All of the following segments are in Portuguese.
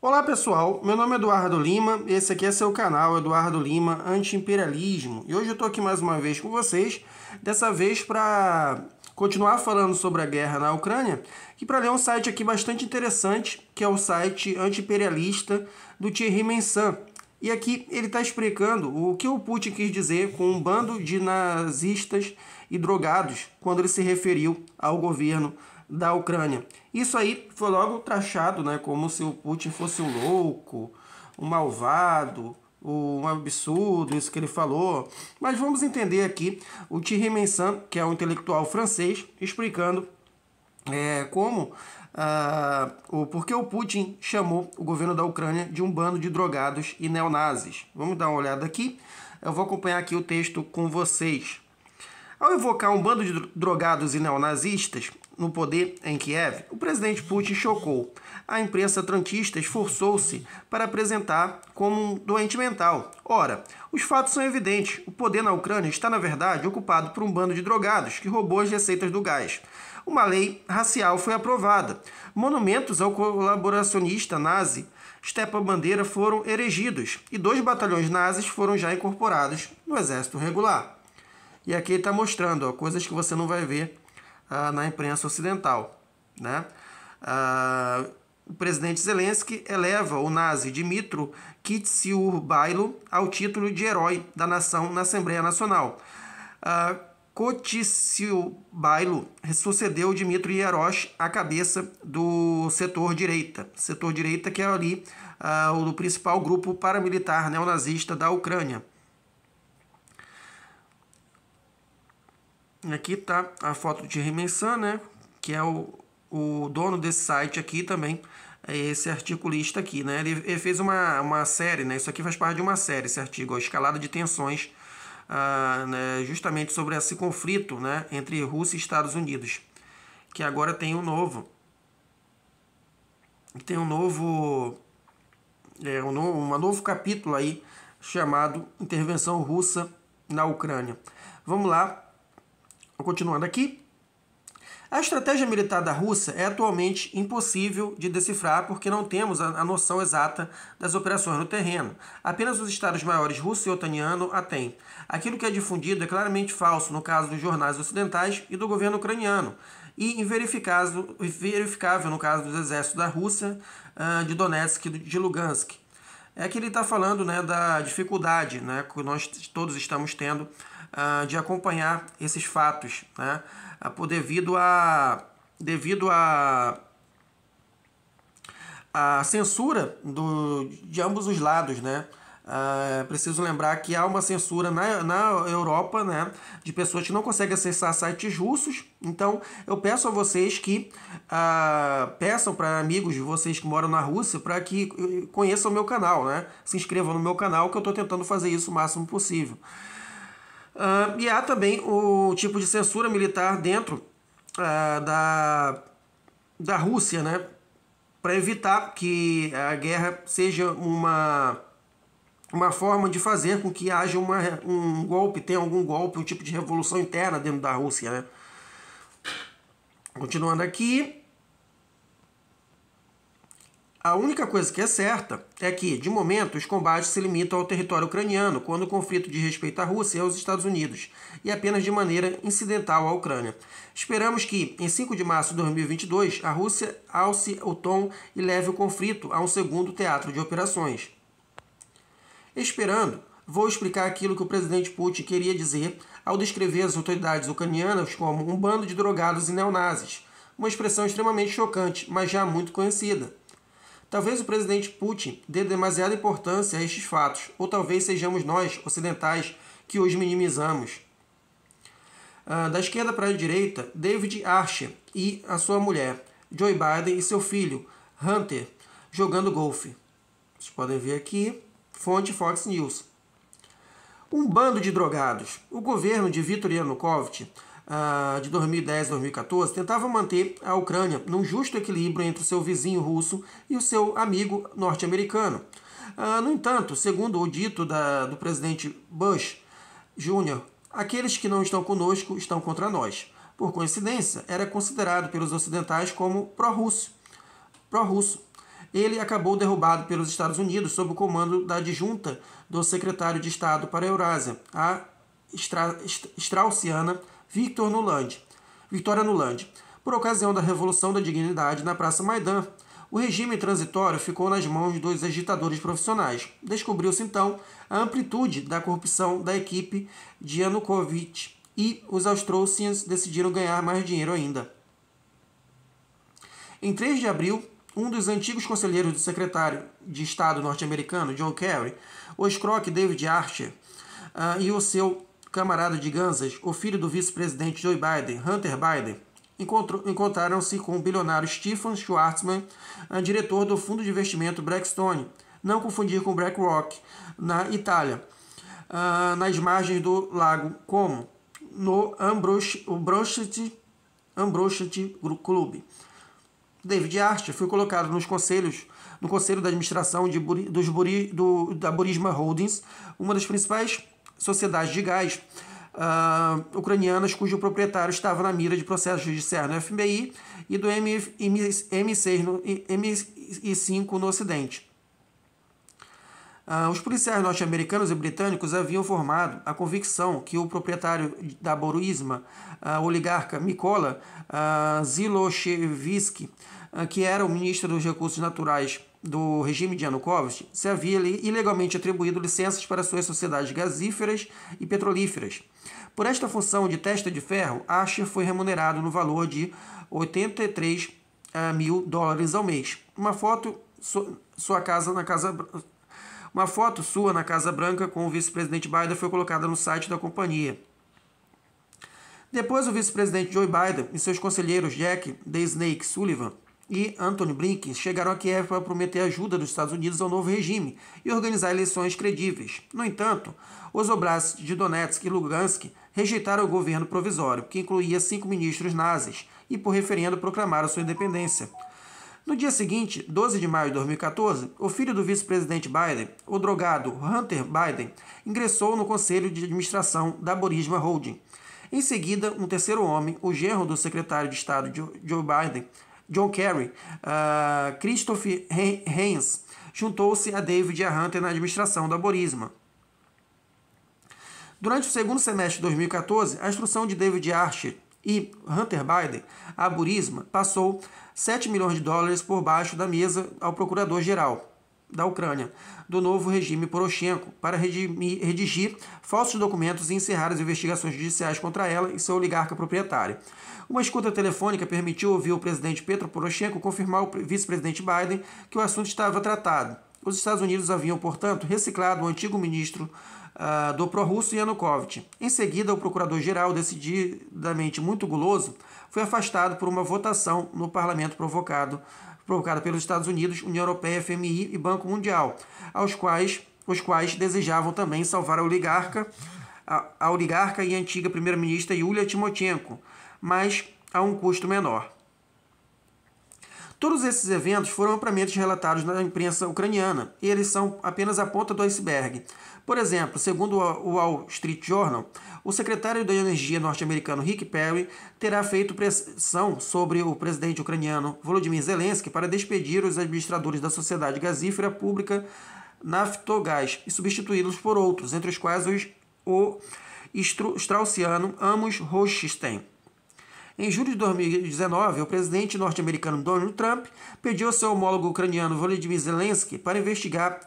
Olá pessoal, meu nome é Eduardo Lima, esse aqui é seu canal Eduardo Lima Anti Imperialismo. e hoje eu estou aqui mais uma vez com vocês, dessa vez para continuar falando sobre a guerra na Ucrânia e para ler um site aqui bastante interessante que é o site Anti Imperialista do Thierry Mensan. E aqui ele está explicando o que o Putin quis dizer com um bando de nazistas e drogados quando ele se referiu ao governo da Ucrânia. Isso aí foi logo trachado né, como se o Putin fosse um louco, um malvado, um absurdo, isso que ele falou. Mas vamos entender aqui o Thierry Mensan, que é um intelectual francês, explicando é, como ah, o porque o Putin chamou o governo da Ucrânia de um bando de drogados e neonazis. Vamos dar uma olhada aqui. Eu vou acompanhar aqui o texto com vocês. Ao evocar um bando de drogados e neonazistas, no poder em Kiev, o presidente Putin chocou. A imprensa tranquista esforçou-se para apresentar como um doente mental. Ora, os fatos são evidentes. O poder na Ucrânia está, na verdade, ocupado por um bando de drogados que roubou as receitas do gás. Uma lei racial foi aprovada. Monumentos ao colaboracionista nazi Stepa Bandeira foram erigidos e dois batalhões nazis foram já incorporados no exército regular. E aqui está mostrando ó, coisas que você não vai ver ah, na imprensa ocidental. Né? Ah, o presidente Zelensky eleva o nazi Dmitro Kitsiurbailo ao título de herói da nação na Assembleia Nacional. Ah, Kotsiurbailo sucedeu Dmitro Yarosh à cabeça do setor direita, setor direita que é ali ah, o principal grupo paramilitar neonazista da Ucrânia. Aqui tá a foto de Remensan, né? Que é o, o dono desse site aqui também. É esse articulista aqui, né? Ele, ele, fez uma, uma série, né? Isso aqui faz parte de uma série, esse artigo, a Escalada de Tensões, ah, né? justamente sobre esse conflito, né? Entre Rússia e Estados Unidos. Que agora tem um novo. Tem um novo. É, um novo, um novo capítulo aí chamado Intervenção Russa na Ucrânia. Vamos lá Continuando aqui. A estratégia militar da Rússia é atualmente impossível de decifrar porque não temos a noção exata das operações no terreno. Apenas os estados maiores russo e otaniano a têm. Aquilo que é difundido é claramente falso no caso dos jornais ocidentais e do governo ucraniano, e inverificável no caso dos exércitos da Rússia, ah, de Donetsk e de Lugansk. É que ele está falando né, da dificuldade né, que nós todos estamos tendo ah, de acompanhar esses fatos, né? Ah, por, devido a devido a a censura do, de ambos os lados, né? Ah, é preciso lembrar que há uma censura na, na Europa né, de pessoas que não conseguem acessar sites russos. Então, eu peço a vocês que ah, peçam para amigos de vocês que moram na Rússia para que eh, conheçam o meu canal, né? Se inscrevam no meu canal, que eu estou tentando fazer isso o máximo possível. Uh, e há também o tipo de censura militar dentro uh, da, da Rússia, né? Para evitar que a guerra seja uma, uma forma de fazer com que haja uma, um golpe, tenha algum golpe, um tipo de revolução interna dentro da Rússia, né? Continuando aqui, a única coisa que é certa é que, de momento, os combates se limitam ao território ucraniano, quando o conflito diz respeito à Rússia e é aos Estados Unidos, e apenas de maneira incidental à Ucrânia. Esperamos que, em 5 de março de 2022, a Rússia alce o tom e leve o conflito a um segundo teatro de operações. Esperando, vou explicar aquilo que o presidente Putin queria dizer ao descrever as autoridades ucranianas como um bando de drogados e neonazis, uma expressão extremamente chocante, mas já muito conhecida. Talvez o presidente Putin dê demasiada importância a estes fatos, ou talvez sejamos nós, ocidentais, que os minimizamos. Ah, da esquerda para a direita, David Archer e a sua mulher, Joe Biden e seu filho, Hunter, jogando golfe. Vocês podem ver aqui, fonte Fox News. Um bando de drogados. O governo de Vitor Yanukovych ah, de 2010 2014 tentava manter a Ucrânia num justo equilíbrio entre o seu vizinho russo e o seu amigo norte-americano. Ah, no entanto, segundo o dito da, do presidente Bush Jr., aqueles que não estão conosco estão contra nós. Por coincidência, era considerado pelos ocidentais como pró-russo. Pró-russo. Ele acabou derrubado pelos Estados Unidos sob o comando da adjunta do secretário de Estado para a Eurásia, a Stra Straussiana Victor Nuland, Victoria Nuland, por ocasião da Revolução da Dignidade na Praça Maidan. O regime transitório ficou nas mãos dos agitadores profissionais. Descobriu-se então a amplitude da corrupção da equipe de Yanukovych e os Austrouxians decidiram ganhar mais dinheiro ainda. Em 3 de abril, um dos antigos conselheiros do secretário de Estado norte-americano, John Kerry, o escroque David Archer, uh, e o seu camarada de Kansas, o filho do vice-presidente Joe Biden, Hunter Biden, encontraram-se com o bilionário Stephen Schwartzman, eh, diretor do fundo de investimento Blackstone, não confundir com BlackRock, na Itália, ah, nas margens do lago Como, no Ambroschet Club. David Archer foi colocado nos conselhos no conselho de administração de, dos, do, da Burisma Holdings, uma das principais sociedades de gás uh, ucranianas cujo proprietário estava na mira de processos judiciais no FBI e do M6 no, MI5 no Ocidente. Uh, os policiais norte-americanos e britânicos haviam formado a convicção que o proprietário da Boruisma, uh, ah, oligarca Mikola uh, Zilochevsky, que era o ministro dos Recursos Naturais do regime de Yanukovych se havia ilegalmente atribuído licenças para suas sociedades gasíferas e petrolíferas. Por esta função de testa de ferro, Asher foi remunerado no valor de 83 eh, mil dólares ao mês. Uma foto sua casa na casa uma foto sua na Casa Branca com o vice-presidente Biden foi colocada no site da companhia. Depois, o vice-presidente Joe Biden e seus conselheiros Jack The Snake Sullivan e Anthony Blinken chegaram a Kiev para prometer ajuda dos Estados Unidos ao novo regime e organizar eleições credíveis. No entanto, os oblasts de Donetsk e Lugansk rejeitaram o governo provisório, que incluía cinco ministros nazis, e por referendo proclamaram sua independência. No dia seguinte, 12 de maio de 2014, o filho do vice-presidente Biden, o drogado Hunter Biden, ingressou no conselho de administração da Borisma Holding. Em seguida, um terceiro homem, o genro do secretário de Estado Joe Biden, John Kerry, uh, Christoph juntou-se a David e a Hunter na administração da Burisma. Durante o segundo semestre de 2014, a instrução de David Archer e Hunter Biden, a Burisma, passou 7 milhões de dólares por baixo da mesa ao procurador-geral da Ucrânia, do novo regime Poroshenko, para redimir, redigir falsos documentos e encerrar as investigações judiciais contra ela e seu oligarca proprietário. Uma escuta telefônica permitiu ouvir o presidente Petro Poroshenko confirmar ao vice-presidente Biden que o assunto estava tratado. Os Estados Unidos haviam, portanto, reciclado o antigo ministro uh, do pró-russo Yanukovych. Em seguida, o procurador-geral, decididamente muito guloso, foi afastado por uma votação no parlamento provocado provocada pelos Estados Unidos, União Europeia, FMI e Banco Mundial, aos quais os quais desejavam também salvar a oligarca, a, a oligarca e a antiga primeira-ministra Yulia Timoshenko, mas a um custo menor. Todos esses eventos foram amplamente relatados na imprensa ucraniana, e eles são apenas a ponta do iceberg. Por exemplo, segundo o Wall Street Journal, o secretário da Energia norte-americano Rick Perry terá feito pressão sobre o presidente ucraniano Volodymyr Zelensky para despedir os administradores da sociedade gasífera pública Naftogás e substituí-los por outros, entre os quais os, o Straussiano Amos Rothstein. Em julho de 2019, o presidente norte-americano Donald Trump pediu ao seu homólogo ucraniano Volodymyr Zelensky para investigar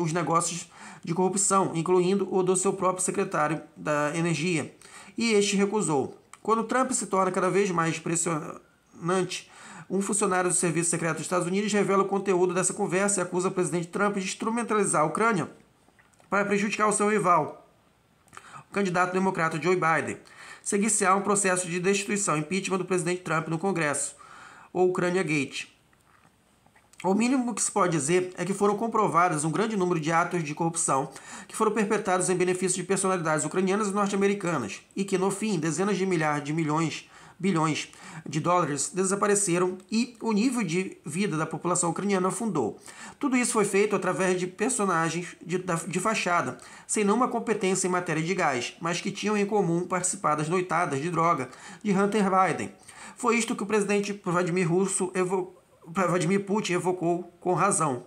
os negócios de corrupção, incluindo o do seu próprio secretário da Energia, e este recusou. Quando Trump se torna cada vez mais pressionante, um funcionário do Serviço Secreto dos Estados Unidos revela o conteúdo dessa conversa e acusa o presidente Trump de instrumentalizar a Ucrânia para prejudicar o seu rival, o candidato democrata Joe Biden seguir-se-á um processo de destituição, impeachment do presidente Trump no Congresso, ou Ucrânia Gate. O mínimo que se pode dizer é que foram comprovados um grande número de atos de corrupção que foram perpetrados em benefício de personalidades ucranianas e norte-americanas, e que, no fim, dezenas de milhares de milhões bilhões de dólares desapareceram e o nível de vida da população ucraniana afundou. Tudo isso foi feito através de personagens de, de fachada, sem nenhuma competência em matéria de gás, mas que tinham em comum participar das noitadas de droga de Hunter Biden. Foi isto que o presidente Vladimir, Russo evo, Vladimir Putin evocou com razão.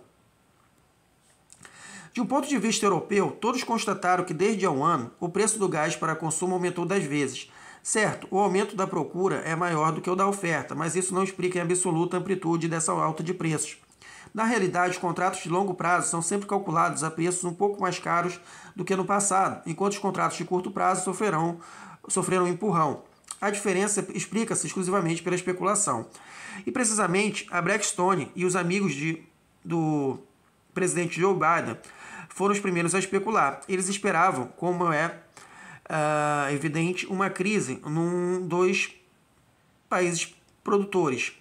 De um ponto de vista europeu, todos constataram que desde há um ano o preço do gás para consumo aumentou 10 vezes, Certo, o aumento da procura é maior do que o da oferta, mas isso não explica em absoluta amplitude dessa alta de preços. Na realidade, contratos de longo prazo são sempre calculados a preços um pouco mais caros do que no passado, enquanto os contratos de curto prazo sofrerão, sofreram um empurrão. A diferença explica-se exclusivamente pela especulação. E precisamente, a Blackstone e os amigos de, do presidente Joe Biden foram os primeiros a especular. Eles esperavam, como é ah, evidente uma crise num dois países produtores.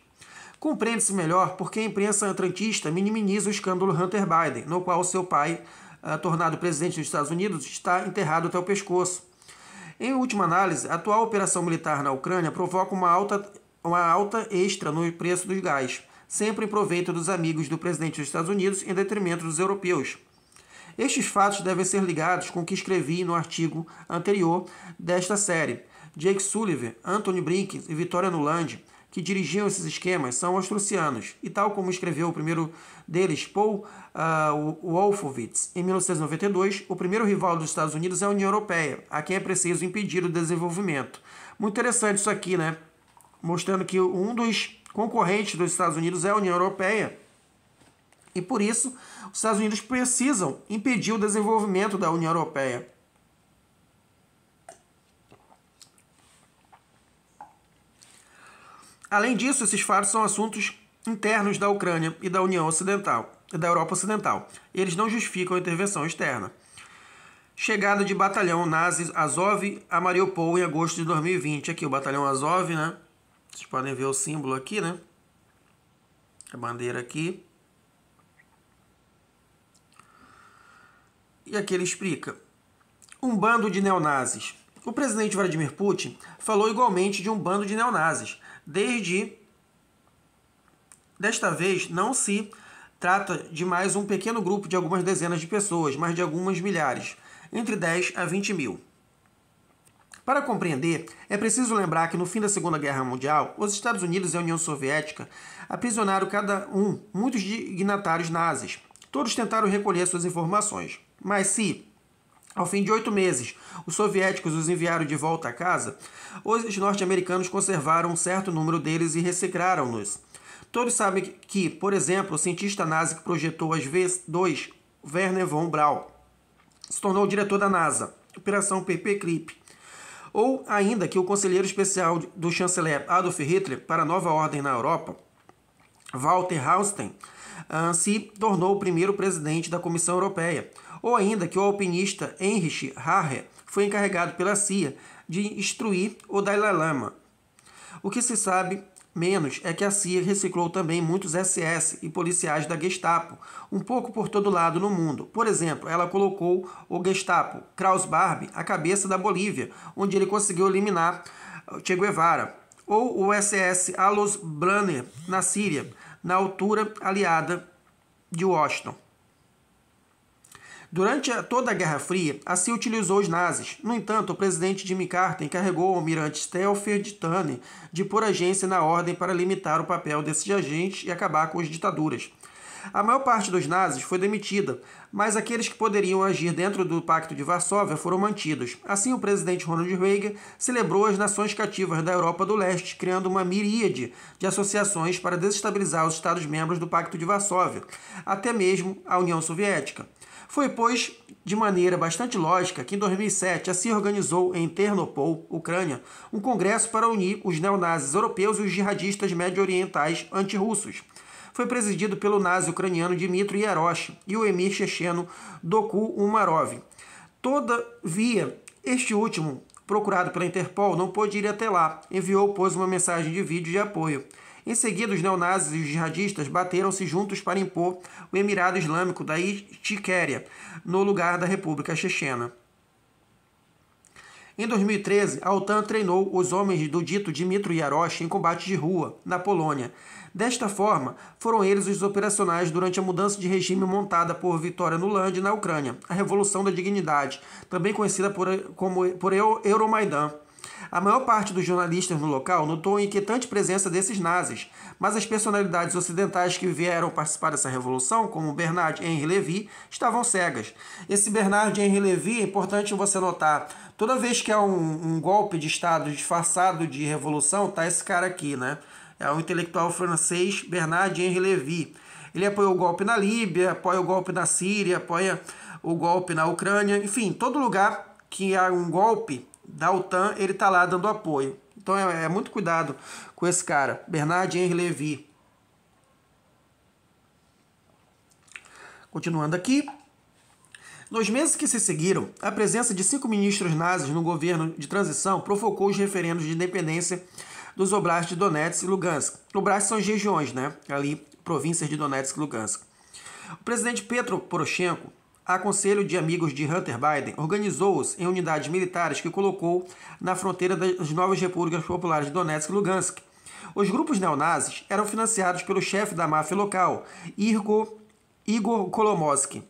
Compreende-se melhor porque a imprensa atlantista minimiza o escândalo Hunter Biden, no qual seu pai, é, tornado presidente dos Estados Unidos, está enterrado até o pescoço. Em última análise, a atual operação militar na Ucrânia provoca uma alta, uma alta extra no preço dos gás, sempre em proveito dos amigos do presidente dos Estados Unidos em detrimento dos europeus. Estes fatos devem ser ligados com o que escrevi no artigo anterior desta série. Jake Sullivan, Anthony Brink e Vitória Nuland, que dirigiam esses esquemas, são austrucianos, e tal como escreveu o primeiro deles, Paul uh, Wolfowitz, em 1992, o primeiro rival dos Estados Unidos é a União Europeia, a quem é preciso impedir o desenvolvimento. Muito interessante isso aqui, né? Mostrando que um dos concorrentes dos Estados Unidos é a União Europeia, e por isso, os Estados Unidos precisam impedir o desenvolvimento da União Europeia. Além disso, esses fatos são assuntos internos da Ucrânia e da União Ocidental, da Europa Ocidental. Eles não justificam a intervenção externa. Chegada de batalhão nazi Azov a Mariupol em agosto de 2020. Aqui o batalhão Azov, né? Vocês podem ver o símbolo aqui, né? A bandeira aqui. E aqui ele explica. Um bando de neonazis. O presidente Vladimir Putin falou igualmente de um bando de neonazis, desde desta vez não se trata de mais um pequeno grupo de algumas dezenas de pessoas, mas de algumas milhares, entre 10 a 20 mil. Para compreender, é preciso lembrar que no fim da Segunda Guerra Mundial, os Estados Unidos e a União Soviética aprisionaram cada um muitos dignatários nazis. Todos tentaram recolher suas informações. Mas se, ao fim de oito meses, os soviéticos os enviaram de volta a casa, os norte-americanos conservaram um certo número deles e reciclaram-nos. Todos sabem que, por exemplo, o cientista nazi que projetou as V2, Werner von Braun, se tornou diretor da NASA, Operação Clip. ou ainda que o conselheiro especial do chanceler Adolf Hitler para a nova ordem na Europa, Walter Hallstein, ah, se tornou o primeiro presidente da Comissão Europeia, ou ainda que o alpinista Heinrich Harre foi encarregado pela CIA de instruir o Dalai Lama. O que se sabe menos é que a CIA reciclou também muitos SS e policiais da Gestapo, um pouco por todo lado no mundo. Por exemplo, ela colocou o Gestapo Kraus Barbie à cabeça da Bolívia, onde ele conseguiu eliminar eh, Che Guevara, ou o SS Alos Brunner na Síria, na altura aliada de Washington. Durante toda a Guerra Fria, a assim CIA utilizou os nazis. No entanto, o presidente Jimmy Carter encarregou o almirante Stelford Tanner de pôr agência na ordem para limitar o papel desses agentes e acabar com as ditaduras. A maior parte dos nazis foi demitida, mas aqueles que poderiam agir dentro do Pacto de Varsóvia foram mantidos. Assim, o presidente Ronald Reagan celebrou as nações cativas da Europa do Leste, criando uma miríade de associações para desestabilizar os Estados-membros do Pacto de Varsóvia, até mesmo a União Soviética. Foi, pois, de maneira bastante lógica que em 2007 assim se organizou em Ternopol, Ucrânia, um congresso para unir os neonazis europeus e os jihadistas médio-orientais antirrussos. Foi presidido pelo nazi ucraniano Dmitry Yarosh e o emir checheno Doku Umarov. Todavia, este último, procurado pela Interpol, não pôde ir até lá. Enviou, pois, uma mensagem de vídeo de apoio. Em seguida, os neonazis e os jihadistas bateram-se juntos para impor o Emirado Islâmico da Ichkéria no lugar da República Chechena. Em 2013, a OTAN treinou os homens do dito Dmitro Yarosh em combate de rua, na Polônia. Desta forma, foram eles os operacionais durante a mudança de regime montada por Vitória Nuland na Ucrânia, a Revolução da Dignidade, também conhecida por, como, por Euromaidan. A maior parte dos jornalistas no local notou a inquietante presença desses nazis, mas as personalidades ocidentais que vieram participar dessa revolução, como Bernard Henry Levy, estavam cegas. Esse Bernard Henry Levy, é importante você notar, toda vez que há um, um golpe de Estado disfarçado de revolução, tá esse cara aqui, né? É o intelectual francês Bernard Henry Levy. Ele apoiou o golpe na Líbia, apoia o golpe na Síria, apoia o golpe na Ucrânia, enfim, todo lugar que há um golpe da OTAN, ele está lá dando apoio. Então é, é, muito cuidado com esse cara, Bernard Henry Levy. Continuando aqui. Nos meses que se seguiram, a presença de cinco ministros nazis no governo de transição provocou os referendos de independência dos oblastes de Donetsk e Lugansk. Oblastes são as regiões, né? Ali, províncias de Donetsk e Lugansk. O presidente Petro Poroshenko a Conselho de Amigos de Hunter Biden organizou-os em unidades militares que colocou na fronteira das novas repúblicas populares de Donetsk e Lugansk. Os grupos neonazis eram financiados pelo chefe da máfia local, Irgo, Igor Kolomoski.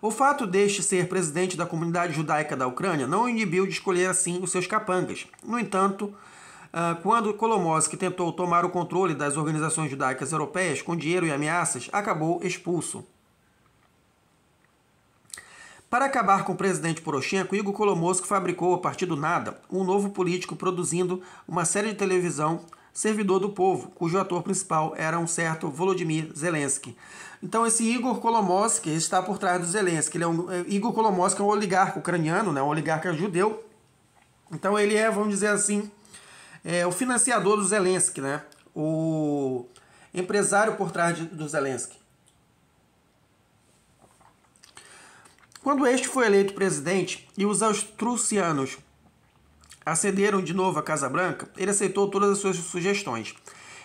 O fato deste ser presidente da comunidade judaica da Ucrânia não o inibiu de escolher assim os seus capangas. No entanto, ah, quando Kolomoski tentou tomar o controle das organizações judaicas europeias com dinheiro e ameaças, acabou expulso. Para acabar com o presidente Poroshenko, Igor Kolomosco fabricou, a partir do nada, um novo político produzindo uma série de televisão Servidor do Povo, cujo ator principal era um certo Volodymyr Zelensky. Então esse Igor Kolomoysky está por trás do Zelensky. Ele é um, é, Igor Kolomoysky é um oligarca ucraniano, né, um oligarca judeu. Então ele é, vamos dizer assim, é, o financiador do Zelensky, né, o empresário por trás de, do Zelensky. Quando este foi eleito presidente e os austrucianos acederam de novo à Casa Branca, ele aceitou todas as suas sugestões.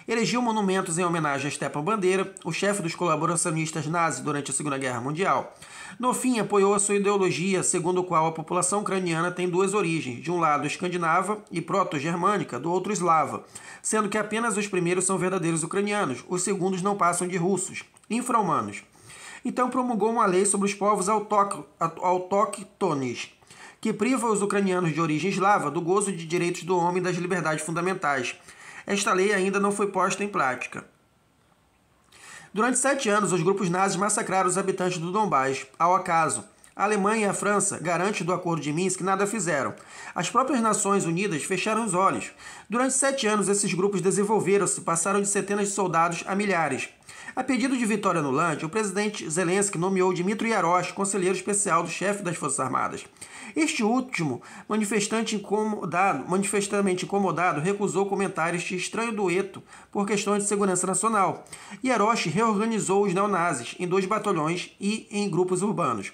Elegiu monumentos em homenagem a Stepan Bandeira, o chefe dos colaboracionistas nazis durante a Segunda Guerra Mundial. No fim, apoiou a sua ideologia, segundo a qual a população ucraniana tem duas origens, de um lado escandinava e proto-germânica, do outro eslava, sendo que apenas os primeiros são verdadeiros ucranianos, os segundos não passam de russos, infra-humanos então promulgou uma lei sobre os povos autóctones, que priva os ucranianos de origem eslava do gozo de direitos do homem e das liberdades fundamentais. Esta lei ainda não foi posta em prática. Durante sete anos, os grupos nazis massacraram os habitantes do Donbás, ao acaso. A Alemanha e a França, garantes do Acordo de Minsk, nada fizeram. As próprias Nações Unidas fecharam os olhos. Durante sete anos, esses grupos desenvolveram-se, passaram de centenas de soldados a milhares. A pedido de vitória anulante, o presidente Zelensky nomeou Dmitry Yarosh conselheiro especial do chefe das Forças Armadas. Este último, manifestante incomodado, manifestamente incomodado, recusou comentários este estranho dueto por questões de segurança nacional. Yarosh reorganizou os neonazis em dois batalhões e em grupos urbanos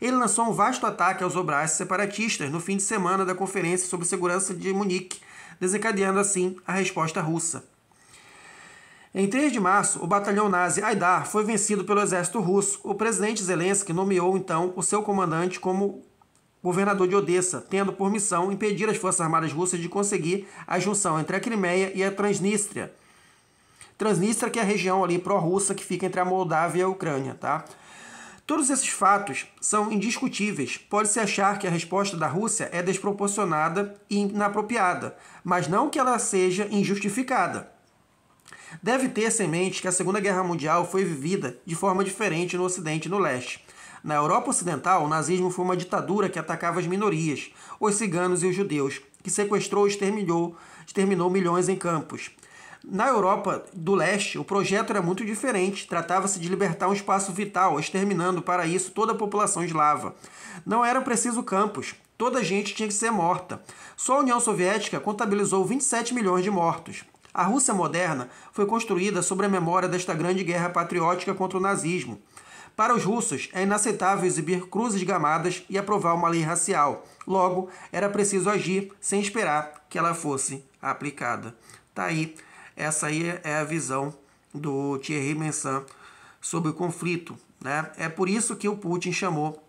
ele lançou um vasto ataque aos obras separatistas no fim de semana da Conferência sobre Segurança de Munique, desencadeando assim a resposta russa. Em 3 de março, o batalhão nazi Aidar foi vencido pelo exército russo. O presidente Zelensky nomeou então o seu comandante como governador de Odessa, tendo por missão impedir as forças armadas russas de conseguir a junção entre a Crimeia e a Transnistria. Transnistria, que é a região ali pró-russa que fica entre a Moldávia e a Ucrânia, tá? Todos esses fatos são indiscutíveis. Pode-se achar que a resposta da Rússia é desproporcionada e inapropriada, mas não que ela seja injustificada. Deve ter-se em mente que a Segunda Guerra Mundial foi vivida de forma diferente no Ocidente e no Leste. Na Europa Ocidental, o nazismo foi uma ditadura que atacava as minorias, os ciganos e os judeus, que sequestrou e exterminou, exterminou milhões em campos. Na Europa do Leste, o projeto era muito diferente. Tratava-se de libertar um espaço vital, exterminando para isso toda a população eslava. Não era preciso campos, toda a gente tinha que ser morta. Só a União Soviética contabilizou 27 milhões de mortos. A Rússia moderna foi construída sobre a memória desta grande guerra patriótica contra o nazismo. Para os russos, é inaceitável exibir cruzes gamadas e aprovar uma lei racial. Logo, era preciso agir sem esperar que ela fosse aplicada. Tá aí, essa aí é a visão do Thierry Mensah sobre o conflito. Né? É por isso que o Putin chamou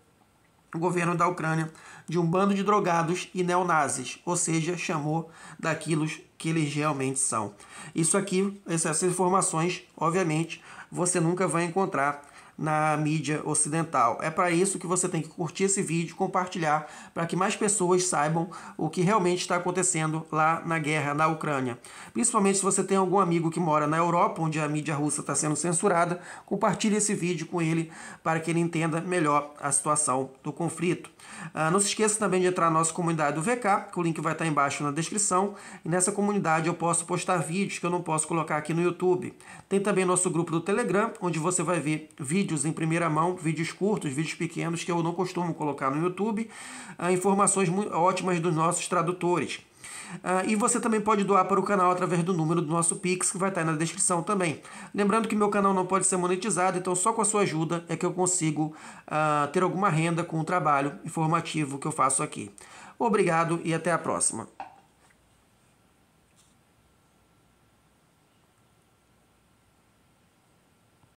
o governo da Ucrânia de um bando de drogados e neonazis, ou seja, chamou daquilo que eles realmente são. Isso aqui, essas informações, obviamente, você nunca vai encontrar na mídia ocidental. É para isso que você tem que curtir esse vídeo, compartilhar, para que mais pessoas saibam o que realmente está acontecendo lá na guerra na Ucrânia. Principalmente se você tem algum amigo que mora na Europa, onde a mídia russa está sendo censurada, compartilhe esse vídeo com ele para que ele entenda melhor a situação do conflito. Ah, não se esqueça também de entrar na nossa comunidade do VK, que o link vai estar tá embaixo na descrição. E nessa comunidade eu posso postar vídeos que eu não posso colocar aqui no YouTube. Tem também nosso grupo do Telegram, onde você vai ver vídeos vídeos em primeira mão, vídeos curtos, vídeos pequenos que eu não costumo colocar no YouTube, ah, informações ótimas dos nossos tradutores. Uh, e você também pode doar para o canal através do número do nosso Pix, que vai estar tá aí na descrição também. Lembrando que meu canal não pode ser monetizado, então só com a sua ajuda é que eu consigo uh, ter alguma renda com o trabalho informativo que eu faço aqui. Obrigado e até a próxima.